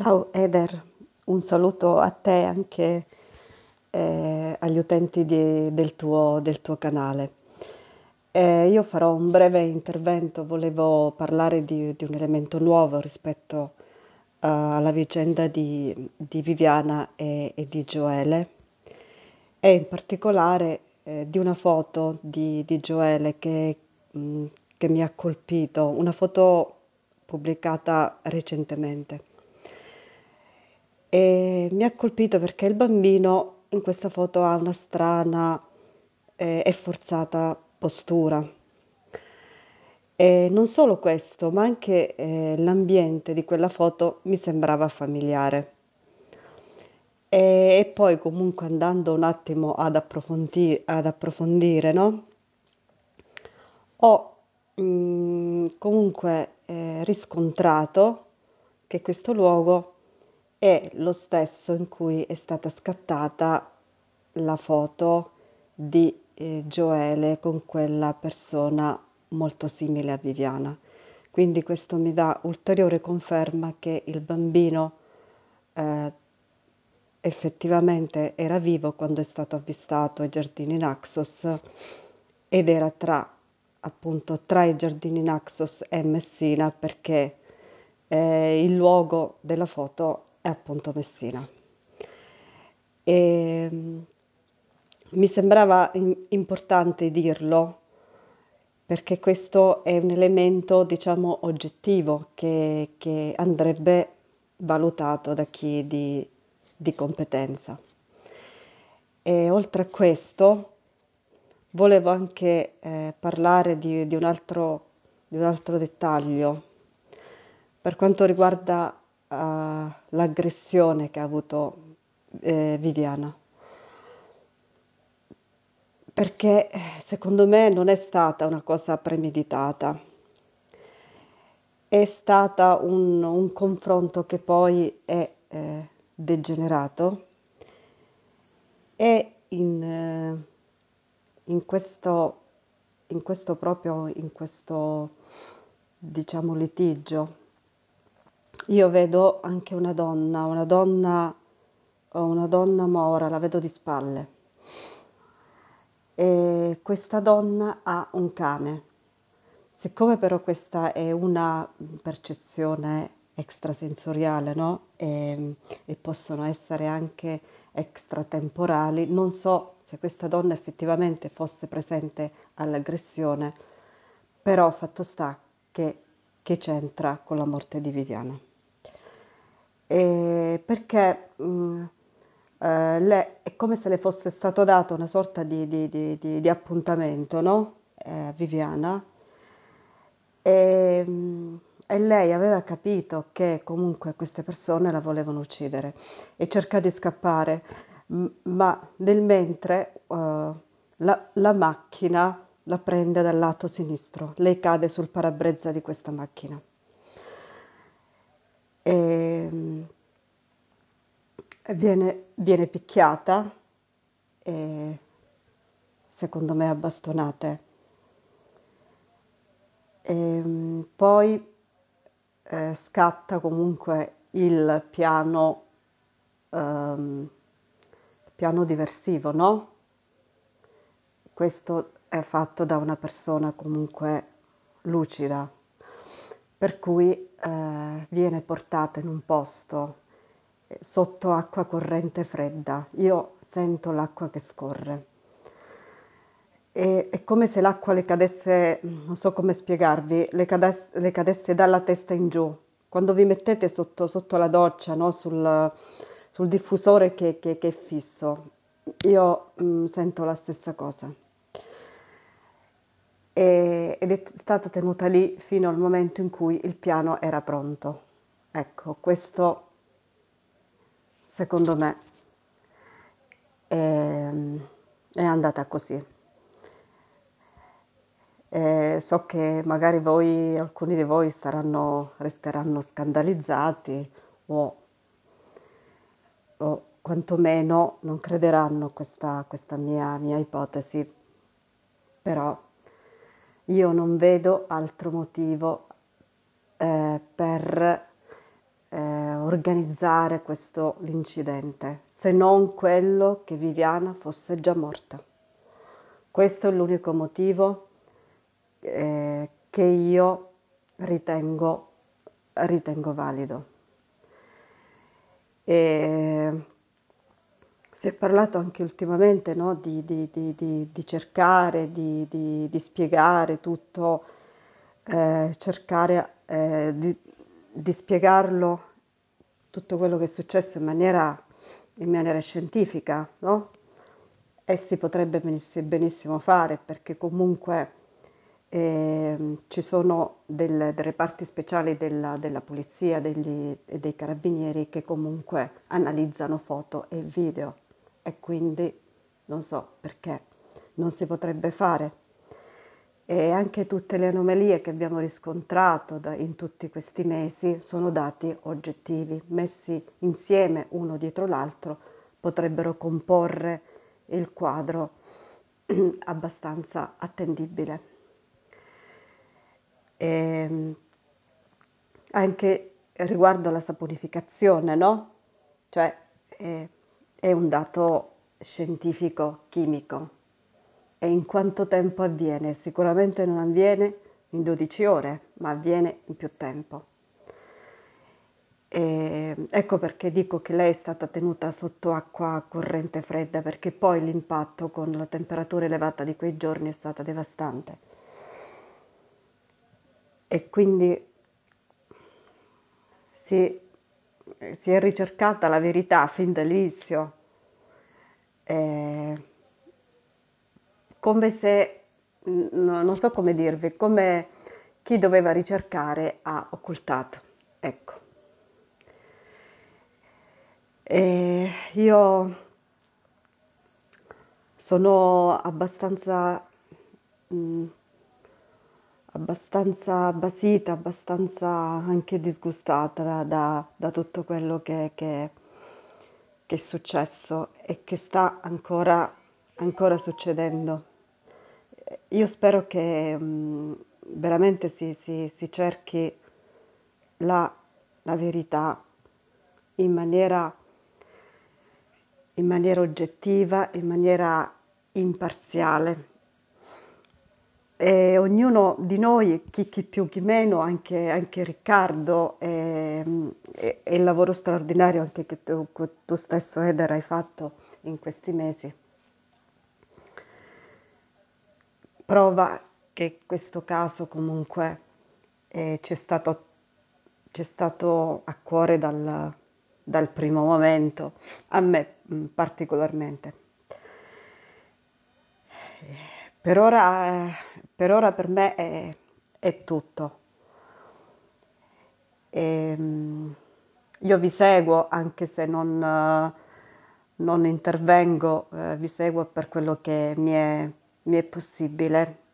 Ciao Eder, un saluto a te anche eh, agli utenti di, del, tuo, del, tuo, canale. Eh, io farò un breve intervento, volevo parlare di, di un elemento nuovo rispetto uh, alla vicenda di, di Viviana e, e, di Gioele e in particolare eh, di una foto di, Gioele che, mh, mm, che mi ha colpito, una foto pubblicata recentemente mi ha colpito perché il bambino in questa foto ha una strana eh, e forzata postura. E non solo questo, ma anche eh, l'ambiente di quella foto mi sembrava familiare. E, e poi comunque andando un attimo ad, approfondi- ad approfondire, no? ho mh, mm, comunque eh, riscontrato che questo luogo è lo stesso in cui è stata scattata la foto di eh, Joele con quella persona molto simile a Viviana. Quindi questo mi dà ulteriore conferma che il bambino eh, effettivamente era vivo quando è stato avvistato ai giardini Naxos ed era tra appunto tra i giardini Naxos e Messina perché eh, il luogo della foto è appunto Messina. E, ehm, mi sembrava importante dirlo perché questo è un elemento, diciamo, oggettivo che, che andrebbe valutato da chi di, di competenza. E oltre a questo, volevo anche eh, parlare di, di, un altro, di, un altro, dettaglio per quanto riguarda all'aggressione che ha avuto eh, Viviana. Perché secondo me non è stata una cosa premeditata, è stato un, un confronto che poi è eh, degenerato e in, eh, in, questo, in questo proprio in questo diciamo litigio io vedo anche una donna, una donna, una donna mora, la vedo di spalle. E questa donna ha un cane. Siccome però questa è una percezione extrasensoriale, no? E, e possono essere anche extratemporali, non so se questa donna effettivamente fosse presente all'aggressione, però fatto sta che, che c'entra con la morte di Viviana eh, perché mh, mm, eh, le, è come se le fosse stato dato una sorta di, di, di, di appuntamento, no? Eh, Viviana. E, mh, mm, e lei aveva capito che comunque queste persone la volevano uccidere e cerca di scappare, m- ma nel mentre uh, la, la macchina la prende dal lato sinistro, lei cade sul parabrezza di questa macchina. Ehm, viene, viene picchiata e secondo me a bastonate. E ehm, poi eh, scatta comunque il piano, ehm, piano diversivo, no? Questo è fatto da una persona comunque lucida per cui eh, viene portata in un posto eh, sotto acqua corrente fredda. Io sento l'acqua che scorre. E, è come se l'acqua le cadesse, non so come spiegarvi, le cadesse, le cadesse dalla testa in giù. Quando vi mettete sotto, sotto la doccia, no? sul, sul, diffusore che, che, che, è fisso, io mh, mm, sento la stessa cosa ed è stata tenuta lì fino al momento in cui il piano era pronto. Ecco, questo secondo me è, è andata così. E so che magari voi, alcuni di voi staranno, resteranno scandalizzati o, o quantomeno non crederanno questa, questa mia, mia ipotesi, però io non vedo altro motivo eh, per eh, organizzare questo l'incidente se non quello che Viviana fosse già morta. Questo è l'unico motivo eh, che io ritengo, ritengo valido. E parlato anche ultimamente no? di, di, di, di, cercare, di, spiegare tutto, eh, cercare eh, di, spiegarlo, tutto quello che è successo in maniera, in maniera scientifica, no? E si potrebbe benissimo fare perché comunque eh, ci sono del, delle parti speciali della, della polizia e dei carabinieri che comunque analizzano foto e video e quindi non so perché non si potrebbe fare. E anche tutte le anomalie che abbiamo riscontrato in tutti questi mesi sono dati oggettivi, messi insieme uno dietro l'altro potrebbero comporre il quadro abbastanza attendibile. E ehm, anche riguardo alla saponificazione, no? Cioè, eh, è un dato scientifico, chimico. E in quanto tempo avviene? Sicuramente non avviene in 12 ore, ma avviene in più tempo. E ecco perché dico che lei è stata tenuta sotto acqua a corrente fredda, perché poi l'impatto con la temperatura elevata di quei giorni è stata devastante. E quindi si eh, si è ricercata la verità fin dall'inizio, eh, come se, no, non so come dirvi, come chi doveva ricercare ha occultato. Ecco. E io sono abbastanza mh, mm, abbastanza basita, abbastanza anche disgustata da, da, da tutto quello che, che, che, è successo e che sta ancora, ancora succedendo. Io spero che mh, mm, veramente si, si, si cerchi la, la, verità in maniera, in maniera oggettiva, in maniera imparziale e ognuno di noi, chi, chi, più chi meno, anche, anche Riccardo, e, e, e, il lavoro straordinario anche che tu, tu, stesso Eder hai fatto in questi mesi, prova che questo caso comunque eh, c'è, stato, c'è stato a cuore dal, dal primo momento, a me mm, particolarmente. Per ora, eh, per ora per me è, è tutto. E, ehm, io vi seguo anche se non, non intervengo, eh, vi seguo per quello che mi è, mi è possibile.